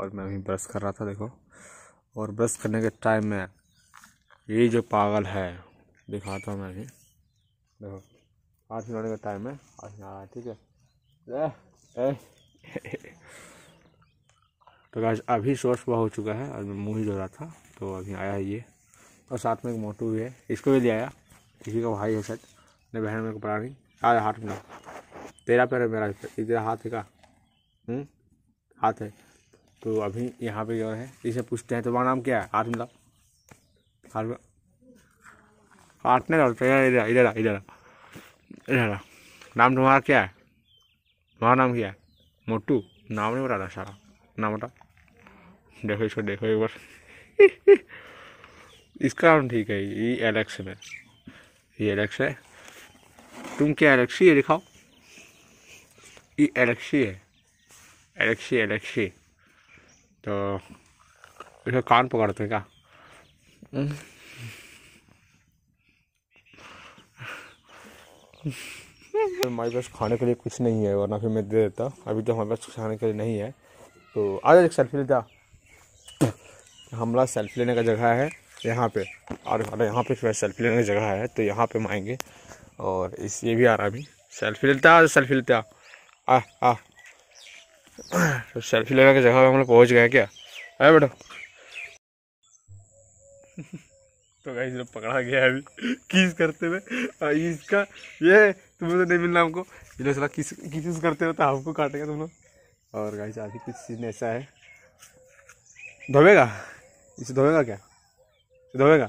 और मैं अभी ब्रश कर रहा था देखो और ब्रश करने के टाइम में ये जो पागल है दिखाता हूँ मैं अभी देखो हाथ मिलाने का टाइम है हाथ रहा है ठीक है तो आज अभी शोर सुबह हो चुका है और मुँह ही धो रहा था तो अभी आया है ये और साथ में एक मोटू भी है इसको भी ले आया किसी का भाई है शायद नहीं बहन मेरे को पढ़ा नहीं आया हाथ में तेरा पैर है मेरा इधर हाथ है का हम्म? हाथ है तो अभी यहाँ पे जो है इसे पूछते हैं तुम्हारा तो नाम क्या है हाथ मिला हाथ में हाथ नहीं तो इधर इधर इधर इधर नाम तुम्हारा क्या है तुम्हारा नाम क्या है मोटू नाम नहीं बता रहा सारा नाम बता देखो इसको देखो एक बार इसका नाम ठीक है ये एलेक्स में ये एलेक्स है तुम क्या एलेक्सी है दिखाओ ये एलेक्सी है एलेक्सी एलेक्सी तो इसे कान पकड़ते हैं क्या हम्म। हमारे पास खाने के लिए कुछ नहीं है वरना फिर मैं दे देता अभी तो हमारे पास खाने के लिए नहीं है तो आ जाए एक सेल्फी लेता हमारा सेल्फी लेने का जगह है यहाँ पे और अरे मतलब यहाँ पे फिर सेल्फी लेने की जगह है तो यहाँ पे हम आएंगे और इस ये भी आ रहा अभी सेल्फी लेता सेल्फी लेता आ आ तो सेल्फी लेने की जगह हम लोग पहुँच गए क्या है बेटा तो गाइस लोग पकड़ा गया अभी किस करते हुए हाँ, इसका ये तुम्हें तो नहीं मिलना हमको ये सला किस किस करते हुए तो हमको काटेगा तुम लोग और गाइस अभी कुछ सीन ऐसा है धोबेगा इसे धोएगा क्या धोएगा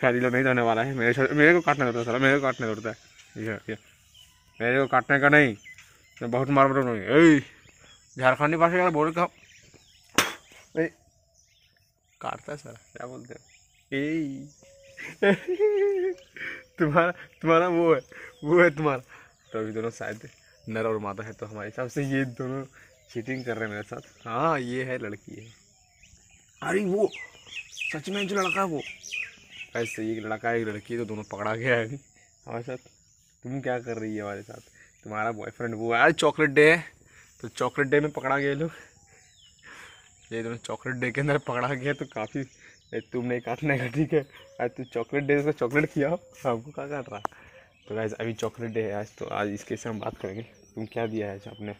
खैर लोग नहीं धोने वाला है मेरे मेरे को काटने देता तो है सला मेरे को काटने देता तो है ये ये मेरे को काटने का नहीं मैं बहुत मार पड़ा झारखंडी भाषा यार बोल का काटता है सर क्या बोलते हैं ए तुम्हारा तुम्हारा वो है वो है तुम्हारा तो अभी दोनों शायद नर और माता है तो हमारे हिसाब से ये दोनों चीटिंग कर रहे हैं मेरे साथ हाँ ये है लड़की है अरे वो सच में जो लड़का है वो ऐसे एक लड़का है एक लड़की है तो दोनों पकड़ा गया है हमारे साथ तुम क्या कर रही है हमारे साथ तुम्हारा बॉयफ्रेंड वो है चॉकलेट डे है तो चॉकलेट डे में पकड़ा गया लोग ये दोनों चॉकलेट डे के अंदर पकड़ा गया तो काफ़ी तुमने काटना का ठीक है आज तू चॉकलेट डे का चॉकलेट किया हमको कहाँ काट रहा तो गाइज अभी चॉकलेट डे है आज तो आज इसके से हम बात करेंगे तुम क्या दिया है आज आपने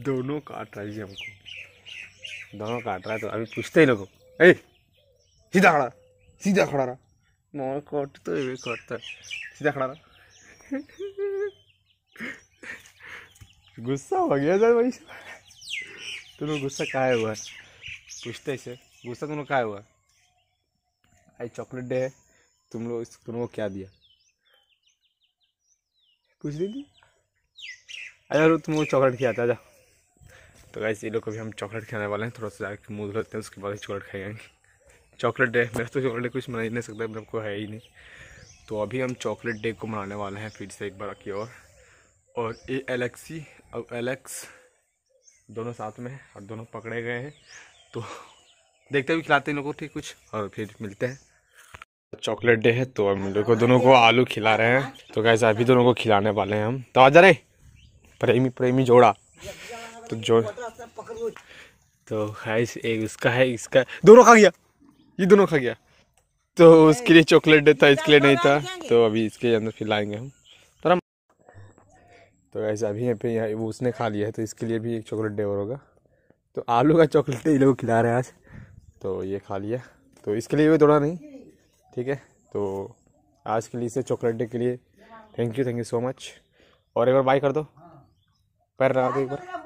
दोनों काट रहा है जी हमको दोनों काट रहा है तो अभी पूछते ही लोगों ए सीधा खड़ा सीधा खड़ा रहा मोर काट तो ये करता सीधा खड़ा रहा गुस्सा हो गया सर भाई तुम लोग गुस्सा काहे हुआ है पूछते से गुस्सा तुम लोग हुआ आई चॉकलेट डे है तुम लोग तुम क्या दिया पूछ नहीं अरे तुम तुमको चॉकलेट खिलाता जा तो गाइस ये लोग को भी हम चॉकलेट खिलाने वाले हैं थोड़ा सा जाकर मुँह धोते हैं उसके बाद चॉकलेट खाएंगे चॉकलेट डे मेरा तो चॉकलेट डे कुछ मना ही नहीं सकता मेरे को है ही नहीं तो अभी हम चॉकलेट डे को मनाने वाले हैं फिर से एक बार की और और ए एलेक्सी और एलेक्स दोनों साथ में और दोनों पकड़े गए हैं तो देखते हुए खिलाते हैं लोगों को ठीक कुछ और फिर मिलते हैं चॉकलेट डे है तो हम लोग दोनों को आलू खिला रहे हैं तो कैसे अभी दोनों को खिलाने वाले हैं हम तो आ जा रहे प्रेमी प्रेमी जोड़ा तो जो तो है एक उसका है इसका दोनों खा गया ये दोनों खा गया तो उसके लिए चॉकलेट डे था इसके लिए नहीं था तो अभी इसके अंदर फिर लाएंगे हम तो ऐसे अभी यहाँ पे यहाँ वो उसने खा लिया है तो इसके लिए भी एक चॉकलेट और होगा तो आलू का चॉकलेट ये लोग खिला रहे हैं आज तो ये खा लिया तो इसके लिए भी थोड़ा नहीं ठीक है तो आज के लिए इसे चॉकलेट डे के लिए thank you thank you so much और एक बार बाय कर दो पैर लगा दो एक बार